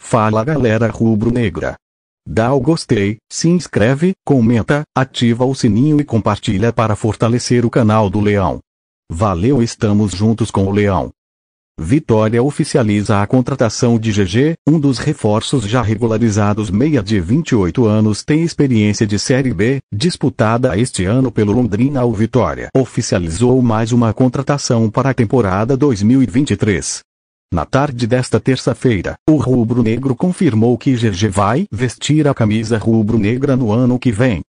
Fala galera rubro-negra. Dá o gostei, se inscreve, comenta, ativa o sininho e compartilha para fortalecer o canal do Leão. Valeu, estamos juntos com o Leão. Vitória oficializa a contratação de GG, um dos reforços já regularizados meia de 28 anos tem experiência de Série B, disputada este ano pelo Londrina O Vitória. Oficializou mais uma contratação para a temporada 2023. Na tarde desta terça-feira, o Rubro Negro confirmou que GG vai vestir a camisa rubro-negra no ano que vem.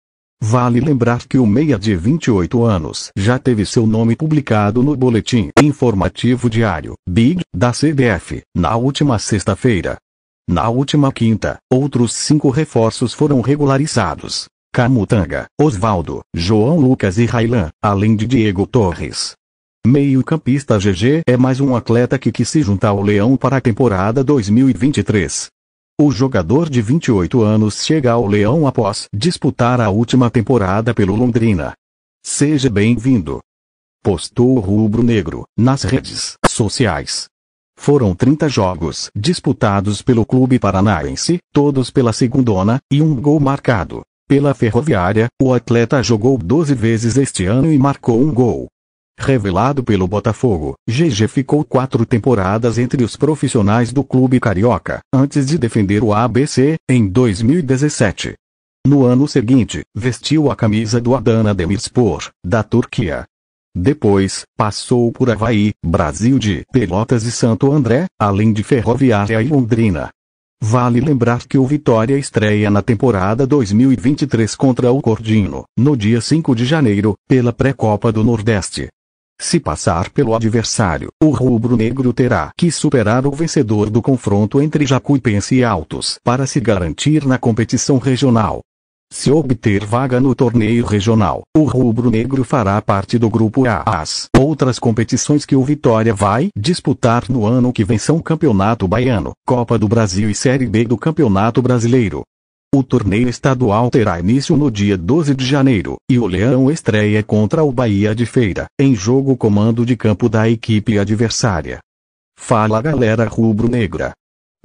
Vale lembrar que o meia de 28 anos já teve seu nome publicado no Boletim Informativo Diário, BID, da CBF, na última sexta-feira. Na última quinta, outros cinco reforços foram regularizados. Camutanga, Osvaldo, João Lucas e Railan, além de Diego Torres. Meio-campista GG é mais um atleta que, que se junta ao Leão para a temporada 2023. O jogador de 28 anos chega ao Leão após disputar a última temporada pelo Londrina. Seja bem-vindo. Postou o Rubro Negro nas redes sociais. Foram 30 jogos disputados pelo clube paranaense, todos pela segundona, e um gol marcado. Pela Ferroviária, o atleta jogou 12 vezes este ano e marcou um gol. Revelado pelo Botafogo, GG ficou quatro temporadas entre os profissionais do clube carioca, antes de defender o ABC, em 2017. No ano seguinte, vestiu a camisa do Adana Demirspor, da Turquia. Depois, passou por Havaí, Brasil de Pelotas e Santo André, além de Ferroviária e Londrina. Vale lembrar que o Vitória estreia na temporada 2023 contra o Cordino, no dia 5 de janeiro, pela Pré-Copa do Nordeste. Se passar pelo adversário, o rubro-negro terá que superar o vencedor do confronto entre Jacuipense e Altos para se garantir na competição regional. Se obter vaga no torneio regional, o rubro-negro fará parte do grupo A. As outras competições que o Vitória vai disputar no ano que vem são Campeonato Baiano, Copa do Brasil e Série B do Campeonato Brasileiro. O torneio estadual terá início no dia 12 de janeiro, e o Leão estreia contra o Bahia de Feira, em jogo comando de campo da equipe adversária. Fala galera rubro-negra.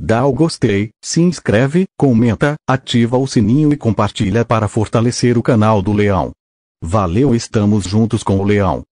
Dá o gostei, se inscreve, comenta, ativa o sininho e compartilha para fortalecer o canal do Leão. Valeu, estamos juntos com o Leão.